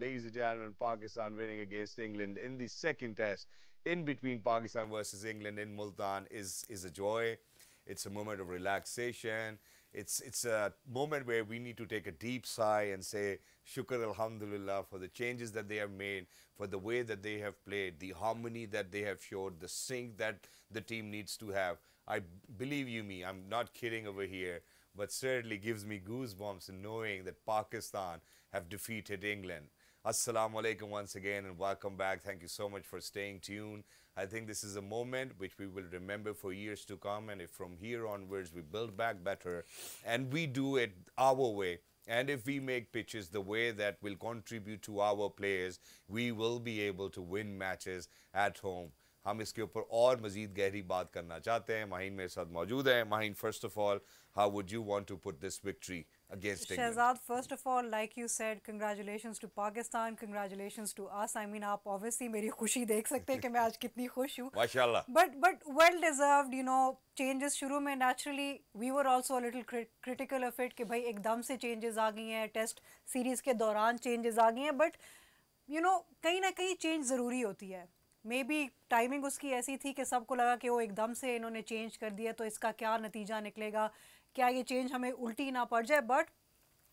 ladies and gentlemen, Pakistan winning against England in the second test in between Pakistan versus England in Multan is, is a joy. It's a moment of relaxation. It's, it's a moment where we need to take a deep sigh and say, Shukr Alhamdulillah for the changes that they have made, for the way that they have played, the harmony that they have showed, the sync that the team needs to have. I believe you me, I'm not kidding over here but certainly gives me goosebumps in knowing that Pakistan have defeated England. Assalamu alaikum once again and welcome back. Thank you so much for staying tuned. I think this is a moment which we will remember for years to come. And if from here onwards we build back better and we do it our way, and if we make pitches the way that will contribute to our players, we will be able to win matches at home. हम इसके ऊपर और मजीद गहरी बात करना चाहते हैं माहिन मेरे साथ मौजूद हैं Maheen first of all how would you want against Shahzad, England. Shahzad, first of all, like you said, congratulations to Pakistan, congratulations to us. I mean, you obviously मेरी खुशी देख सकते हैं कि मैं आज कितनी खुश हूँ. माशाल्लाह. But but well deserved, you know, changes शुरू में naturally we were also a little crit critical of it कि भाई एकदम से changes आ गई हैं, test series ke dauran changes आ गई हैं, but you know कहीं na कहीं change ज़रूरी होती है. मे बी टाइमिंग उसकी ऐसी थी कि सबको लगा कि वो एकदम से इन्होंने चेंज कर दिया तो इसका क्या नतीजा निकलेगा क्या ये चेंज हमें उल्टी ना पड़ जाए but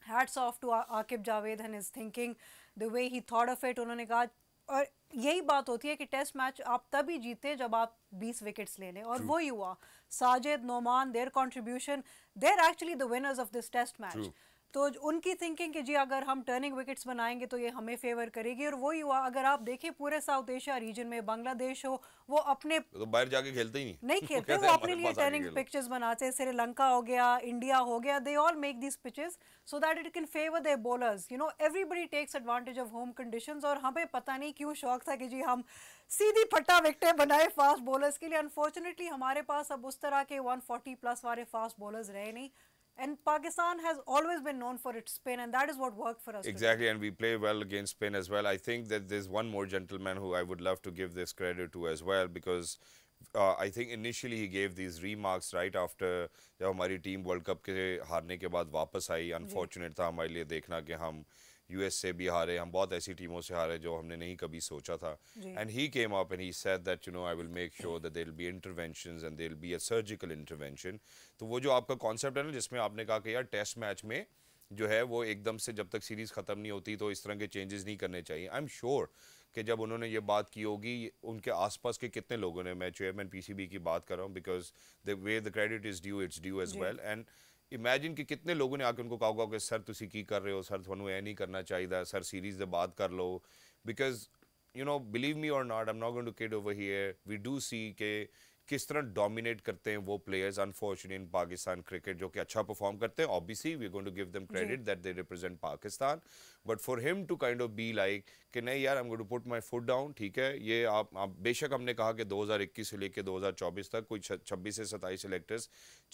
hats off to Aqib Javed and is thinking the way he thought of it उन्होंने कहा और यही बात होती है कि टेस्ट मैच आप तभी जीते जब आप 20 विकेट्स ले लें और वही वो ही हुआ Sajid Noman their contribution they're actually the winners of this test match तो उनकी थिंकिंग कि जी अगर हम टर्निंग विकेट्स बनाएंगे तो ये हमें फेवर करेगी और वही हुआ अगर आप देखें पूरे साउथ एशिया रीजन में बांग्लादेश हो वो अपने तो बाहर जाके खेलते ही नहीं नहीं खेलते वो, अपने लिए टर्निंग पिक्चर्स बनाते हैं श्रीलंका हो गया इंडिया हो गया they all make this pitches so that it can favour the bowlers you know everybody takes advantage of home condition और हमें पता नहीं क्यों शौक था कि जी हम सीधी फट्टा विकटें बनाए फास्ट बॉलर्स के लिए अनफॉर्चुनेटली हमारे पास अब उस तरह के वन प्लस वाले फास्ट बॉलर्स रहे नहीं And Pakistan has always been known for its spin, and that is what worked for us. Exactly, today. and we play well against spin as well. I think that there's one more gentleman who I would love to give this credit to as well, because uh, I think initially he gave these remarks right after our हमारी team world cup के हारने के Unfortunate, वापस आई unfortunate था हमारे लिए US से भी हारे हम बहुत ऐसी टीमों से हारे जो हमने नहीं कभी सोचा था and he came up and he said that you know I will make sure that there be intervention and there be a surgical intervention तो वो जो आपका कॉन्सेप्ट है ना जिसमें आपने कहा कि यार टेस्ट मैच में जो है वो एकदम से जब तक सीरीज ख़त्म नहीं होती तो इस तरह के चेंजेस नहीं करने चाहिए आई एम श्योर कि जब उन्होंने ये बात की होगी उनके आसपास के कितने लोगों ने मैं चेयरमैन पीसीबी की बात कर रहा हूँ because the way the credit is due it's due as well and imagine कितने लोगों ने ਨੇ उनको कहा ਉਨਕੋ ਕਹਾਗਾ ਕਿ ਸਰ ਤੁਸੀਂ ਕੀ ਕਰ ਰਹੇ ਹੋ ਸਰ ਤੁਹਾਨੂੰ ਇਹ ਨਹੀਂ ਕਰਨਾ ਚਾਹੀਦਾ ਸਰ ਸੀਰੀਜ਼ ਦੇ ਬਾਅਦ ਕਰ ਲਓ because you نو believe me or not I'm not going to kid over here we do see के किस तरह डोमिनेट करते हैं वो players unfortunate in Pakistan cricket जो कि अच्छा परफॉर्म करते हैं obviously we going to give them credit that they represent Pakistan but for him to kind of be like कि नहीं यार I am going to put my foot down ठीक है ये आप, आप बेशक हमने कहा कि 2021 से लेकर 2024 तक कोई छब्बीस से सताईस सिलेक्टर्स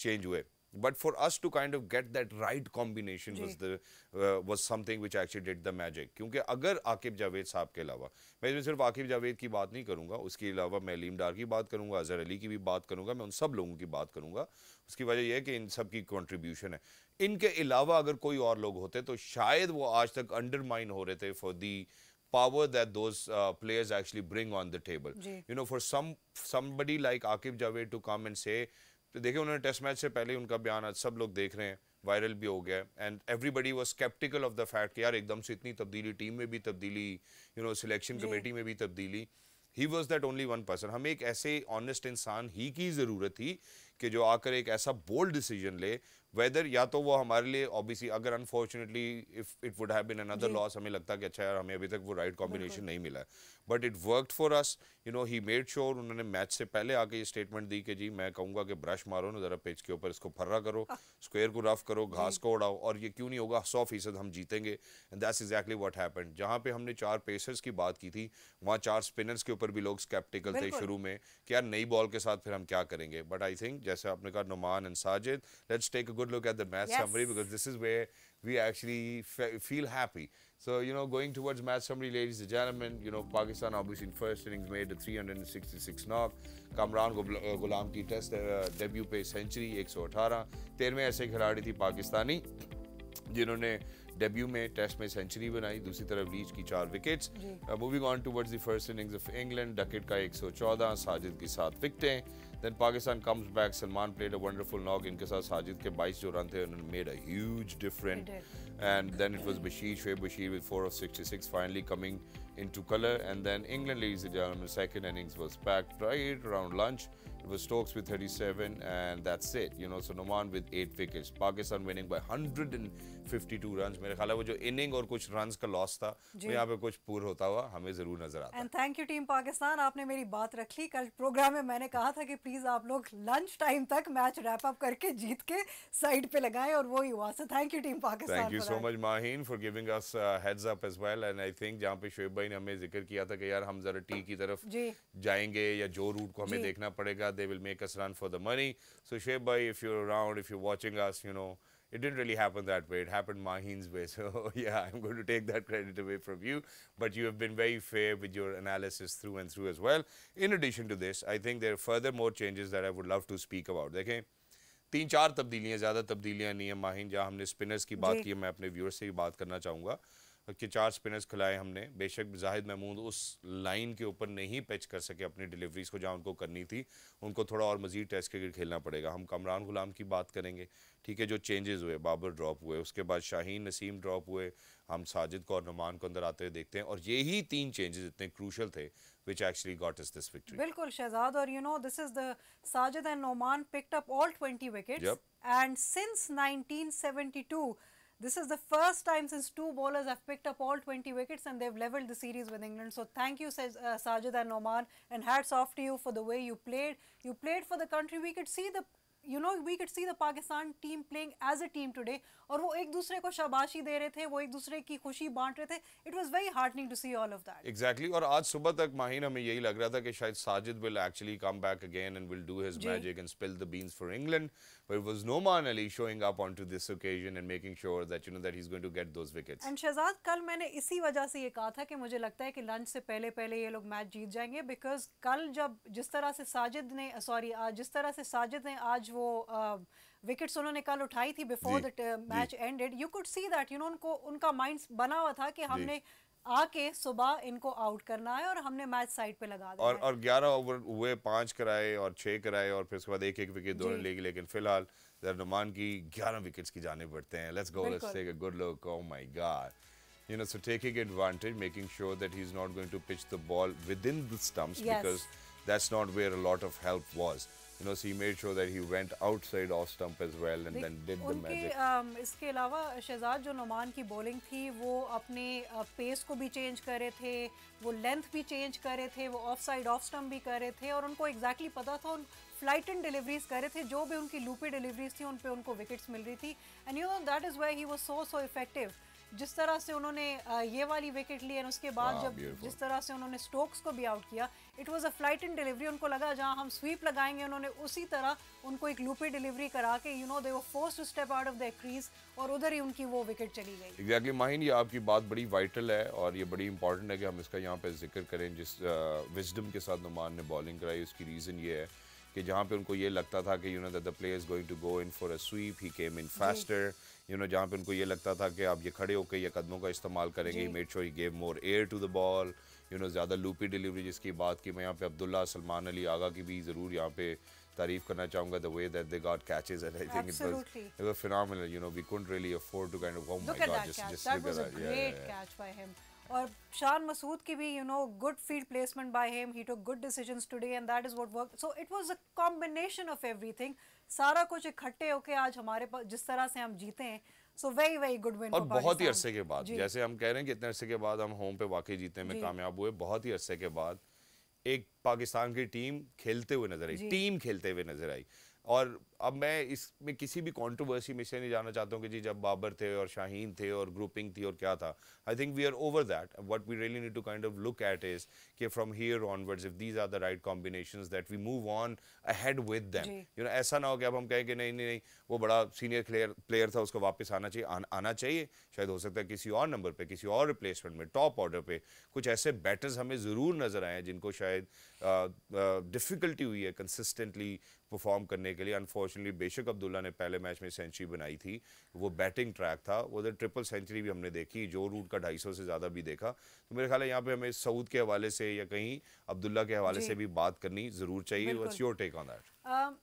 चेंज हुए but for us to kind of get that right combination was the uh, was something which actually did the magic क्योंकि अगर आकिब जावेद साहब के अलावा मैं इसमें सिर्फ आकिब जावेद की बात नहीं करूंगा उसके अलावा मैं लीम डार की बात करूंगा अजहर अली की भी बात करूंगा मैं उन सब लोगों की बात करूंगा उसकी वजह यह है कि इन सब की कंट्रीब्यूशन है इनके अलावा अगर कोई और लोग होते तो शायद वो आज तक अंडरमाइन हो रहे थे for the power that those uh, players actually bring on the table. Jee. You know, for some somebody like Akib Javed to come and say, तो देखिए उन्होंने टेस्ट मैच से पहले उनका बयान आज सब लोग देख रहे हैं वायरल भी हो गया and everybody was sceptical of the fact यार एकदम से इतनी तब्दीली टीम में भी तब्दीली यू नो सिलेक्शन कमेटी में भी तब्दीली ही was that only one person हमें एक ऐसे ऑनेस्ट इंसान ही की ज़रूरत थी कि जो आकर एक ऐसा बोल्ड डिसीजन ले वेदर या तो वो हमारे लिए ऑब्वियसली अगर unfortunately if it would have been another loss हमें लगता कि अच्छा यार हमें अभी तक वो राइट right कॉम्बिनेशन नहीं मिला but it worked for us you know he made sure उन्होंने मैच से पहले आके ये स्टेटमेंट दी कि जी मैं कहूँगा कि ब्रश मारो ना ज़रा पिच के ऊपर इसको फर्रा करो स्क्वायर हाँ। को रफ करो घास को उड़ाओ और ये क्यों नहीं होगा सौ फीसद हम जीतेंगे and that's exactly what happen जहाँ पे हमने चार पेसर्स की बात की थी वहाँ चार स्पिनर्स के ऊपर भी लोग स्केप्टिकल थे शुरू में कि यार नई बॉल के साथ फिर हम क्या करेंगे बट आई थिंक जैसे आपने कहा Noman and Sajid let's take a good look at the match summary because this is way we actually feel happy So, you know, going towards match summary, ladies and gentlemen, you know, Pakistan obviously in first innings made a 366 knock. Come Kamran Ghulam test test debut पे century 118 तेरहवें ऐसे खिलाड़ी थी पाकिस्तानी जिन्होंने debut में test में century बनाई दूसरी तरफ लीच की चार wickets moving on towards the first innings of England Duckett का 114 साजिद की सात विकटें then Pakistan comes back Salman played a wonderful knock इनके साथ साजिद के 22 जो रन थे उन्होंने made a huge different and then it was Bashir Shoaib Bashir with 4 of 66 finally coming into color and then England ladies and gentlemen second innings was packed right around lunch It was Stokes with 37 and that's it. You know, so Noman with 8 wickets. Pakistan winning by 152 runs. मेरे ख्याल है वो जो inning और कुछ runs का loss था वो यहाँ पे कुछ पूर होता हुआ हमें ज़रूर नजर आता and thank you team Pakistan आपने मेरी बात रख ली कल प्रोग्राम में मैंने कहा था कि प्लीज़ आप लोग लंच टाइम तक मैच रैप अप करके जीत के साइड पे लगाएं और वो ही हुआ so thank you team Pakistan thank you so much Maheen for giving us heads up as well and I think जहाँ पे शुएब भाई ने हमें जिक्र किया था कि यार हम जरा टी की तरफ जाएंगे या जो रूट को हमें देखना पड़ेगा they will make us run for the money. So Shoaib bhai, if you're around, if you're watching us, you know, it didn't really happen that way. It happened Maheen's way. So yeah, I'm going to take that credit away from you. But you have been very fair with your analysis through and through as well. In addition to this, I think there are further more changes that I would love to speak about. देखें तीन चार तब्दीलियां ज़्यादा तब्दीलियां नहीं है माहिन जहाँ हमने spinners की बात की मैं अपने व्यूअर्स से भी बात करना चाहूँगा के चार स्पिनर्स खिलाए हमने बेशक जाहिद महमूद उस लाइन के ऊपर नहीं पैच कर सके अपनी डिलीवरीज को जहाँ उनको करनी थी उनको थोड़ा और मजीद टेस्ट क्रिकेट खेलना पड़ेगा हम कमरान गुलाम की बात करेंगे ठीक है जो चेंजेस हुए बाबर ड्रॉप हुए उसके बाद शाहीन नसीम ड्रॉप हुए हम साजिद को और नुमान को अंदर आते हुए देखते हैं और यही तीन चेंजेस इतने क्रूशल थे which actually got us this victory. बिल्कुल शहजाद और you know this is the Sajid and Noman picked up all 20 wickets yep. and since 1972 This is the first time since two bowlers have picked up all 20 wickets and they've levelled the series with England. So thank you says, uh, Sajid and Oman and hats off to you for the way you played. You played for the country. We could see the you know we could see the Pakistan team playing as a team today और वो एक दूसरे को शाबाशी दे रहे थे वो एक दूसरे की खुशी बांट रहे थे it was very heartening to see all of that exactly और आज सुबह तक माहिना में यही लग रहा था कि शायद Sajid will actually come back again and will do his magic and spill the beans for England but it was Noman Ali showing up on to this occasion and making sure that you know that he is going to get those wickets and Shahzad कल मैंने इसी वजह से ये कहा था कि मुझे लगता है कि लंच से पहले पहले ये लोग मैच जीत जाएंगे बिकॉज कल जब जिस तरह से साजिद ने सॉरी जिस तरह से साजिद ने आज वो विकेट्स उन्होंने कल उठाई थी before the match ended you could see that you know उनको उनका माइंड बना हुआ था कि हमने आके सुबह इनको आउट करना है और हमने मैच साइड पे लगा दिया और और 11 ओवर हुए पांच कराए और छह कराए और फिर उसके बाद एक एक विकेट दोनों ले गई लेकिन फिलहाल नुमान की 11 विकेट्स की जाने पड़ते हैं let's go let's take a good look oh my god you know so taking advantage making sure that he is not going to pitch the ball within the stumps because that's not where a lot of help was you know, so he made sure that he went outside off stump as well and then did the magic. Um, इसके अलावा शहजाद जो नुमान की bowling थी वो अपने pace को भी change कर रहे थे वो लेंथ भी चेंज कर रहे थे वो ऑफ साइड ऑफ स्टम्प भी कर रहे थे और उनको एग्जैक्टली exactly पता था उन फ्लाइट एंड डिलीवरीज कर रहे थे जो भी उनकी लूपी डिलीवरीज थी उन पे उनको विकेट्स मिल रही थी and you know that is why he was so so effective जिस तरह से उन्होंने ये वाली विकेट ली और उसके बाद हाँ, जब जिस तरह से उन्होंने स्टोक्स को भी आउट किया it was a flighted delivery उनको लगा जहां हम स्वीप लगाएंगे उन्होंने उसी तरह उनको एक लूपी डिलीवरी करा के यू नो दे वो force to step out of the crease और उधर ही उनकी वो विकेट चली गई एग्जैक्टली माहिन ये आपकी बात बड़ी वाइटल है और ये बड़ी इंपॉर्टेंट है कि हम इसका यहाँ पर जिक्र करें जिस विजडम के साथ नुमान ने बॉलिंग कराई उसकी रीज़न ये है कि जहाँ पे उनको ये लगता था कि you know the play is going to go in for a sweep he came in faster you know जहाँ पे उनको ये लगता था कि आप ये खड़े होकर या कदमों का इस्तेमाल करेंगे made sure he gave more air to the ball you know ज़्यादा लूपी डिलीवरी जिसकी बात की मैं यहाँ पे अब्दुल्ला सलमान अली आगा की भी ज़रूर यहाँ पे तारीफ करना चाहूंगा the way that they got catches and I think it was it was phenomenal you know we couldn't really afford to kind of oh my god just just look at that great catch by him और शान मसूद की भी you know good field placement by him he took good decisions today and that is what work so it was a combination of everything सारा कुछ इकट्ठे होके आज हमारे पास जिस तरह से हम जीते हैं so very very good win और बहुत ही अरसे के बाद जैसे हम कह रहे हैं कि इतने अरसे के बाद हम होम पे वाकई जीतने में कामयाब हुए बहुत ही अरसे के बाद एक पाकिस्तान की टीम खेलते हुए नजर आई टीम खेलते हुए नजर आई और अब मैं इसमें किसी भी कंट्रोवर्सी में से नहीं जाना चाहता हूँ कि जी जब बाबर थे और शाहीन थे और ग्रुपिंग थी और क्या था I think we are over that what we really need to kind of look at is कि from here onwards if these are the right combination that we move on ahead with them you know ऐसा ना हो कि अब हम कहें कि नहीं नहीं नहीं वो बड़ा सीनियर प्लेयर प्लेयर था उसको वापस आना चाहिए आ, आना चाहिए शायद हो सकता है किसी और नंबर पर किसी और रिप्लेसमेंट में टॉप ऑर्डर पर कुछ ऐसे बैटर्स हमें ज़रूर नज़र आए हैं जिनको शायद डिफ़िकल्टी हुई है कंसिस्टेंटली परफॉर्म करने के लिए अनफॉर्चुनेट अनफॉर्चुनेटली बेशक अब्दुल्ला ने पहले मैच में सेंचुरी बनाई थी वो बैटिंग ट्रैक था उधर ट्रिपल सेंचुरी भी हमने देखी जो रूट का ढाई से ज़्यादा भी देखा तो मेरे ख्याल है यहाँ पर हमें सऊद के हवाले से या कहीं अब्दुल्ला के हवाले से भी बात करनी ज़रूर चाहिए what's your take on that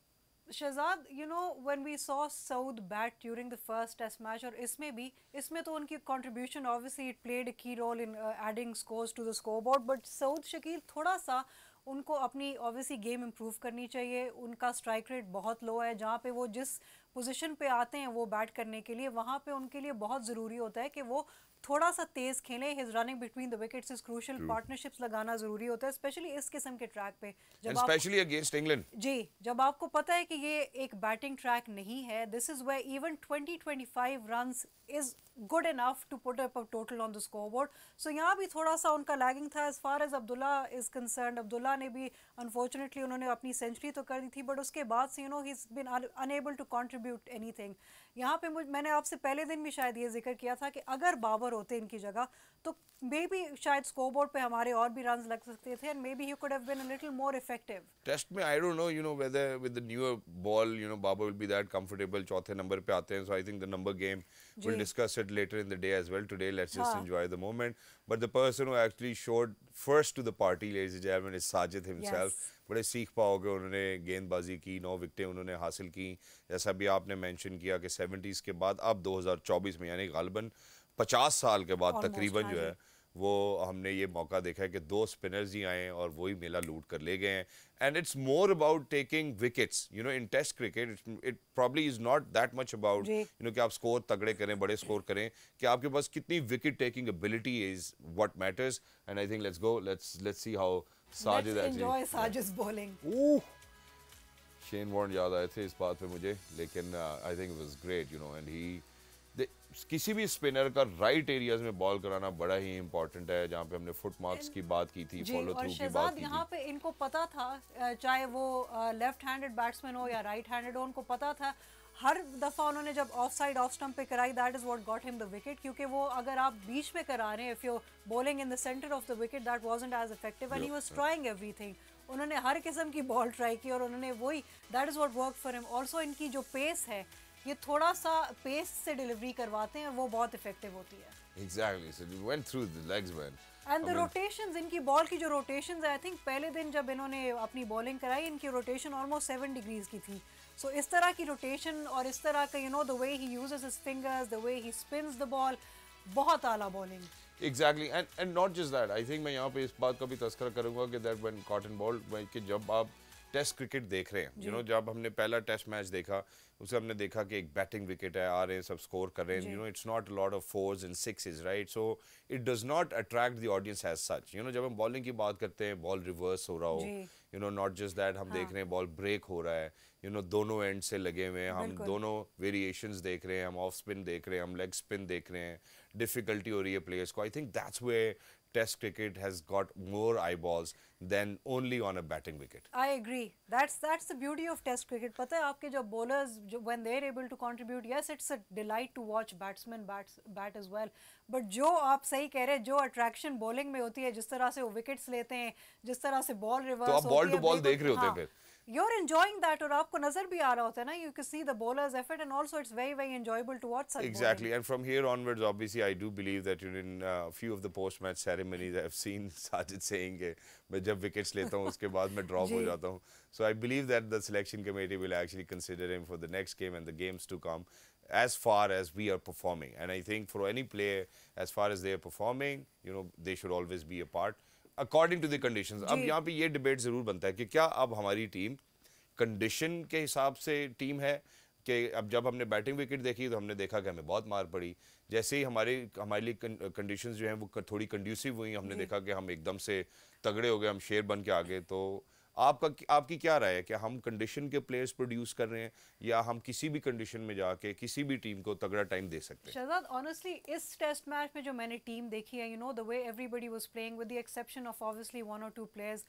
Shahzad you know when we saw Saud bat during the first test match और इसमें भी इसमें तो उनकी contribution obviously it played key role in adding scores to the score board but Saud Shakeel थोड़ा सा उनको अपनी ऑब्वियसली गेम इम्प्रूव करनी चाहिए उनका स्ट्राइक रेट बहुत लो है जहाँ पे वो जिस पोजीशन पे आते हैं वो बैट करने के लिए वहाँ पे उनके लिए बहुत ज़रूरी होता है कि वो थोड़ा सा तेज़ खेलें his running between the wickets is crucial partnerships लगाना ज़रूरी होता है स्पेशली इस किस्म के ट्रैक पे जब स्पेशली अगेंस्ट इंग्लैंड जी जब आपको पता है कि ये एक बैटिंग ट्रैक नहीं है this is way even twenty twenty five run is good enough to put up total on the scoreboard so यहाँ भी थोड़ा सा उनका लैगिंग था as far as Abdullah is concern Abdullah ने भी अनफॉर्चुनेटली उन्होंने अपनी सेंचुरी तो कर दी थी बट उसके बाद से you know he is been unable to contribute anything यहाँ पर मैंने आपसे पहले दिन भी शायद ये जिक्र किया था कि अगर बाबर होते इनकी जगह तो मे बी शायद स्कोरबोर्ड पे हमारे और भी रन्स लग सकते थे and maybe he could have been a little more effective test में I don't know you know whether with the new ball you know Babar will be that comfortable चौथे नंबर पे आते हैं so I think the number game will discuss it later in the day as well today let's just enjoy the moment but the person who actually showed first to the party ladies and gentleman is Sajid himself बड़े सीख पाओगे उन्होंने गेंदबाजी की नौ विकटें उन्होंने हासिल की जैसा भी आपने मेंशन किया कि 70s के बाद अब 2024 में यानी गालबन पचास साल के बाद तकरीबन हाँ जो है वो हमने ये मौका देखा है कि दो स्पिनर्स ही आए और वही मेला लूट कर ले गए हैं and it's more about taking wickets you know in test cricket it probably is not that much about you know कि आप स्कोर तगड़े करें बड़े स्कोर करें कि आपके पास कितनी wicket taking ability is what matters and I think let's go let's let's see how Sajid enjoy Sajid bowling oh Shane Warne याद आए थे इस बात पे मुझे लेकिन I think it was great you know and he किसी भी स्पिनर का राइट एरियाज में बॉल कराना बड़ा ही इम्पोर्टेंट है जहाँ पे हमने फुट मार्क्स की बात की थी फॉलो थ्रू की बात की यहाँ पे इनको पता था चाहे वो लेफ्ट हैंडेड बैट्समैन हो या राइट हैंडेड हो उनको पता था हर दफ़ा उन्होंने जब ऑफ साइड ऑफ स्टम्प पे कराई that is what got him the wicket क्योंकि वो अगर आप बीच में करा रहे हैं if you bowling in the centre of the wicket that wasn't as effective and he was trying everything उन्होंने हर किस्म की बॉल ट्राई की और उन्होंने वही that is what work for him also इनकी जो पेस है ये थोड़ा सा पेस्ट से डिलीवरी करवाते हैं वो बहुत इफेक्टिव होती है exactly so you went through the legs man and the rotations इनकी बॉल की जो रोटेशन आई थिंक पहले दिन जब इन्होंने अपनी बॉलिंग कराई इनकी रोटेशन ऑलमोस्ट सेवन डिग्रीज की थी सो so, इस तरह की रोटेशन और इस तरह का you know the way he uses his fingers the way he spins the ball बहुत आला bowling exactly and and not just that I think मैं यहाँ पे इस बात का भी तस्कर करूंगा कि दैट व्हेन कॉटन बॉल कि जब आप टेस्ट क्रिकेट देख रहे हैं यू नो जब हमने पहला टेस्ट मैच देखा उसे हमने देखा कि एक बैटिंग विकेट है आ रहे हैं सब स्कोर कर रहे हैं you know it's not lot of fours and six is right so it does not attract the audience as such you know जब हम बॉलिंग की बात करते हैं बॉल रिवर्स हो रहा हो you know not just that हम हाँ. देख रहे हैं बॉल ब्रेक हो रहा है यू you नो know, दोनों एंड से लगे हुए हैं हम दोनों वेरिएशन देख रहे हैं हम ऑफ स्पिन देख रहे हैं हम लेग स्पिन देख रहे हैं डिफिकल्टी हो रही है प्लेयर्स को I think that's way test cricket has got more eyeballs than only on a batting wicket. I agree. That's that's the beauty of test cricket. pata hai aapke जो bowlers जो, when are able to contribute, yes, it's a delight to watch batsmen bats bat as well. But jo aap sahi keh rahe jo attraction bowling mein hoti hai jis tarah se wo wickets lete hain jis tarah se ball reverse to aap ball to ball dekh rahe hote hain फिर you're enjoying that or aapko nazar bhi aa raha na you can see the bowler's effort and also it's very very enjoyable to watch such exactly bowling. and from here onwards obviously i do believe that in a uh, few of the post match ceremonies i've seen sajid saying ke main jab wickets leta hu uske baad main drop ho jata hu so i believe that the selection committee will actually consider him for the next game and the games to come as far as we are performing. And I think for any player, as far as they are performing, you know, they should always be a part. According to the अब यहाँ पे ये debate ज़रूर बनता है कि क्या अब हमारी टीम कंडीशन के हिसाब से टीम है कि अब जब हमने बैटिंग विकेट देखी तो हमने देखा कि हमें बहुत मार पड़ी जैसे ही हमारे हमारे लिए कंडीशंस जो हैं वो थोड़ी कंड्यूसिव हुई हमने देखा कि हम एकदम से तगड़े हो गए हम शेर बन के आ गए तो आपका आपकी क्या राय है कि हम कंडीशन के प्लेयर्स प्रोड्यूस कर रहे हैं या हम किसी भी कंडीशन में जाके किसी भी टीम को तगड़ा टाइम दे सकते हैं शहजाद ऑनेस्टली इस टेस्ट मैच में जो मैंने टीम देखी है you know the way everybody was playing with the exception of obviously one और टू प्लेयर्स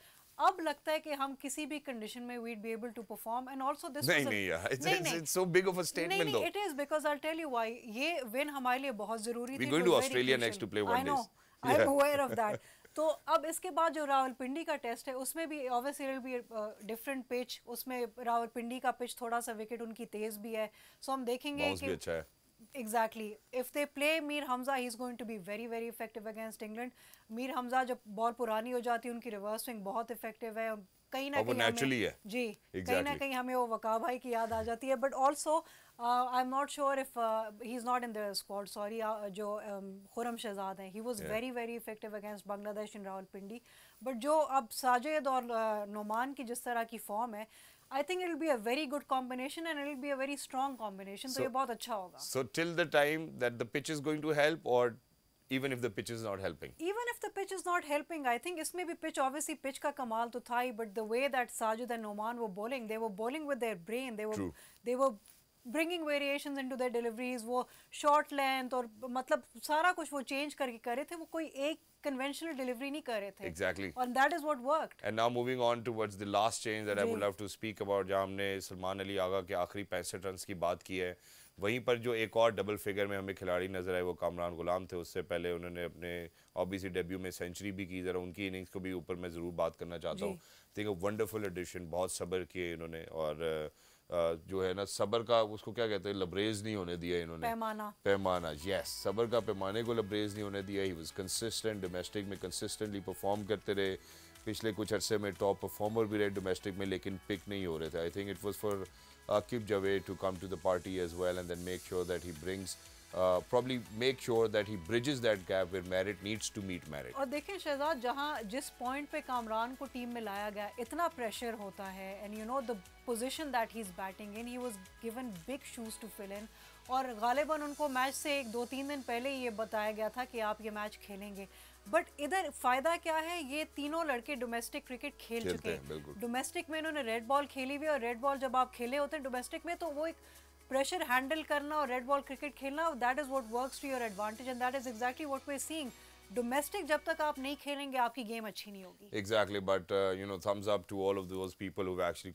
अब लगता है कि हम किसी भी कंडीशन में we'd be able to perform and also this नहीं नहीं it's it's so big of a statement though it is because I tell you why ये विन हमारे लिए बहुत जरूरी थी we going to Australia next to play one day I know I am aware of that तो अब इसके बाद जो रावलपिंडी का टेस्ट है उसमें भी obviously it be different pitch उसमें रावलपिंडी का पिच थोड़ा सा विकेट उनकी तेज भी है सो so हम देखेंगे कि exactly if they play Mir Hamza he is going to be very very effective against England Mir Hamza जब बॉल पुरानी हो जाती है उनकी रिवर्स स्विंग बहुत इफेक्टिव है कहीं ना कहीं जी exactly. कहीं ना कहीं हमें वो वका भाई की याद आ जाती है but also Uh, I'm not sure if uh, he's not in the squad. Sorry, uh, जो um, हैं, he was yeah. very very effective against Bangladesh in Rawalpindi. But जो अब साजिद और uh, नोमान की जिस तरह की फॉर्म है, I think it'll be a very good combination and it'll be a very strong combination. So, तो ये बहुत अच्छा होगा. So till the time that the pitch is going to help or even if the pitch is not helping even if the pitch is not helping i think isme maybe pitch obviously pitch ka kamal to thai, but the way that sajid and noman were bowling they were bowling with their brain they were True. they were bringing in to the deliveries वो short length और मतलब सारा कुछ वो change करके कर रहे थे वो कोई एक conventional delivery nahi kar rahe the exactly and that is what worked and now moving on towards the last change that i would love to speak about jahan humne salman ali aga ke aakhri 65 runs ki baat ki hai वहीं पर जो एक और double figure में हमें खिलाड़ी नजर आए वो कामरान गुलाम थे उससे पहले उन्होंने अपने ऑब्वियसली डेब्यू में सेंचुरी भी की ज़रा उनकी इनिंग्स को भी ऊपर मैं ज़रूर बात करना चाहता हूँ थिंक वंडरफुल एडिशन बहुत सब्र किए इन्होंने और uh, जो है ना सबर का उसको क्या कहते हैं लबरेज नहीं होने दिया इन्होंने पैमाना पैमाना यस सबर का पैमाने को लबरेज नहीं होने दिया ही वॉज कंसिस्टेंट डोमेस्टिक में कंसिस्टेंटली परफॉर्म करते रहे पिछले कुछ अरसे में टॉप परफॉर्मर भी रहे डोमेस्टिक में लेकिन पिक नहीं हो रहे थे I think it was for Aqib Javed to come to the party as well and then make sure that he brings Uh, probably make sure that he bridges that gap where merit needs to meet merit. और देखें शहजाद जहाँ जिस point पे कामरान को team में लाया गया इतना प्रेशर होता है and you know the position that he is batting in he was given big shoes to fill in और गालिबा उनको मैच से एक दो तीन दिन पहले ये बताया गया था कि आप ये मैच खेलेंगे बट इधर फ़ायदा क्या है ये तीनों लड़के डोमेस्टिक क्रिकेट खेल चुके हैं डोमेस्टिक में इन्होंने रेड बॉल खेली हुई और रेड बॉल जब आप खेले होते हैं डोमेस्टिक में तो वो एक प्रेशर हैंडल करना और रेड बॉल क्रिकेट खेलना that is what work to your advantage and that is exactly what we seeing domestic जब तक आप नहीं खेलेंगे आपकी गेम अच्छी नहीं होगी exactly but you know thumbs up all of those people who actually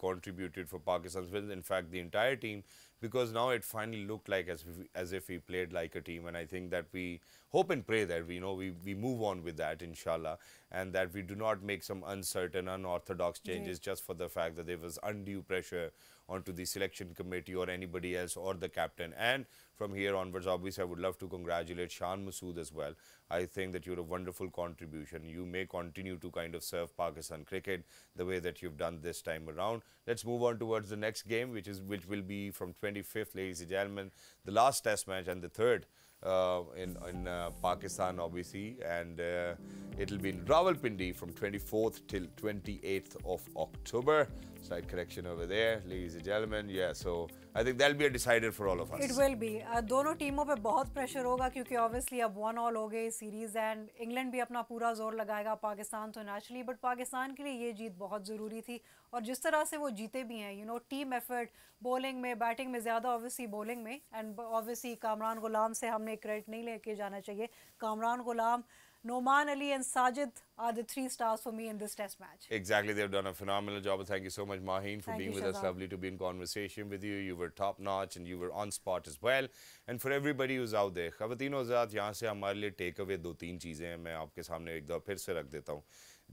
for Pakistan in fact the entire team because now it finally looked like as if, as if we played like a team and I think that we hope and pray that we you know we, we move on with that inshallah and that we do not make some uncertain unorthodox changes just for the fact that there was undue pressure onto the selection committee or anybody else or the captain and from here onwards obviously I would love to congratulate Shan Masood as well I think that you're a wonderful contribution you may continue to kind of serve Pakistan cricket the way that you've done this time around let's move on towards the next game which is which will be from 25th, ladies and gentlemen, the last test match and the third uh, in, in uh, Pakistan, obviously, and uh, it'll be in Rawalpindi from 24th till 28th of October. slight correction over there, ladies and gentlemen. Yeah, so I think that'll be a decider for all of us. It will be. Uh, दोनों टीमों पे बहुत pressure होगा क्योंकि obviously अब one all हो गई series and England भी अपना पूरा जोर लगाएगा पाकिस्तान तो नेचुरली बट पाकिस्तान के लिए ये जीत बहुत ज़रूरी थी और जिस तरह से वो जीते भी हैं you know team effort bowling में बैटिंग में ज़्यादा ऑब्वियसली बॉलिंग में एंड ऑब्वियसली कामरान गुलाम से हमने क्रेडिट नहीं लेके जाना चाहिए कामरान गुलाम uh, Noman Ali and Sajid are the three stars for me in this test match. Exactly. They've done a phenomenal job. Thank you so much, Maheen, for Thank being you, with Shazam. us. Lovely to be in conversation with you. You were top notch and you were on spot as well. And for everybody who's out there, Khawateen Ozaat, yahan se hamare liye take away do teen चीज़ें hain. Main aapke samne ek दफ़ा phir se rakh deta हूँ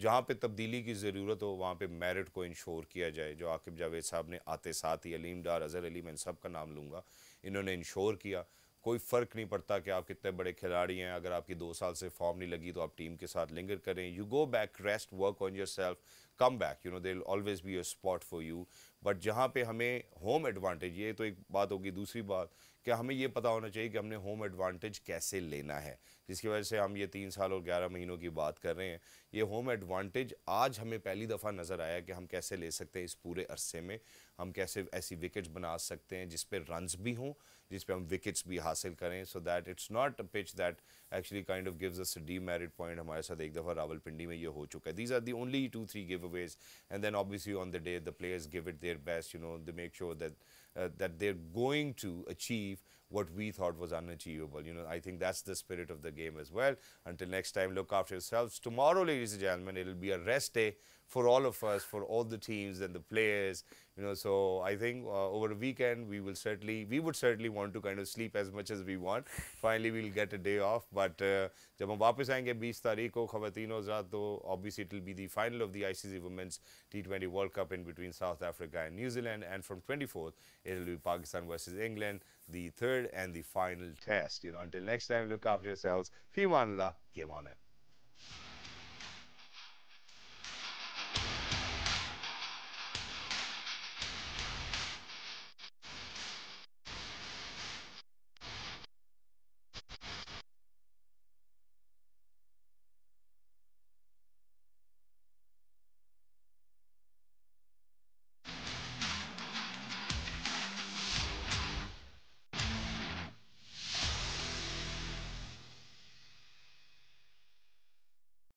जहाँ पे तब्दीली की ज़रूरत हो वहाँ पे मेरिट को इंश्योर किया जाए जो आकिब जावेद साहब ने आते साथ ही अलीम डार अज़र अली मैं इन सब का नाम लूँगा इन्होंने इंश्योर किया कोई फ़र्क नहीं पड़ता कि आप कितने बड़े खिलाड़ी हैं अगर आपकी दो साल से फॉर्म नहीं लगी तो आप टीम के साथ लिंगर करें you go back rest work on yourself come back you know they always be your spot for you but जहाँ पे हमें होम एडवांटेज ये तो एक बात होगी दूसरी बात कि हमें ये पता होना चाहिए कि हमने होम एडवांटेज कैसे लेना है जिसकी वजह से हम ये तीन साल और ग्यारह महीनों की बात कर रहे हैं ये होम एडवांटेज आज हमें पहली दफ़ा नज़र आया कि हम कैसे ले सकते हैं इस पूरे अरसे में हम कैसे ऐसी विकेट्स बना सकते हैं जिस पर रनस भी हों जिस पे हम विकेट्स भी हासिल करें so that it's not a pitch that actually kind of gives us demerit point हमारे साथ एक दफ़ा रावलपिंडी में ये हो चुका है these are the only two three giveaways and then obviously on the day the players give it their best you know they make sure that that they're going to achieve what we thought was unachievable. You know, I think that's the spirit of the game as well. Until next time, look after yourselves. Tomorrow, ladies and gentlemen, it'll be a rest day for all of us, for all the teams and the players. You know, so I think uh, over a weekend we will certainly, we would certainly want to kind of sleep as much as we want. Finally, we'll get a day off. But when we come back, 20 तारीख obviously it will be the final of the ICC Women's T20 World Cup in between South Africa and New Zealand, and from 24th it will be Pakistan versus England, the third and the final test. You know, until next time, look after yourselves. Fimanla, game on it.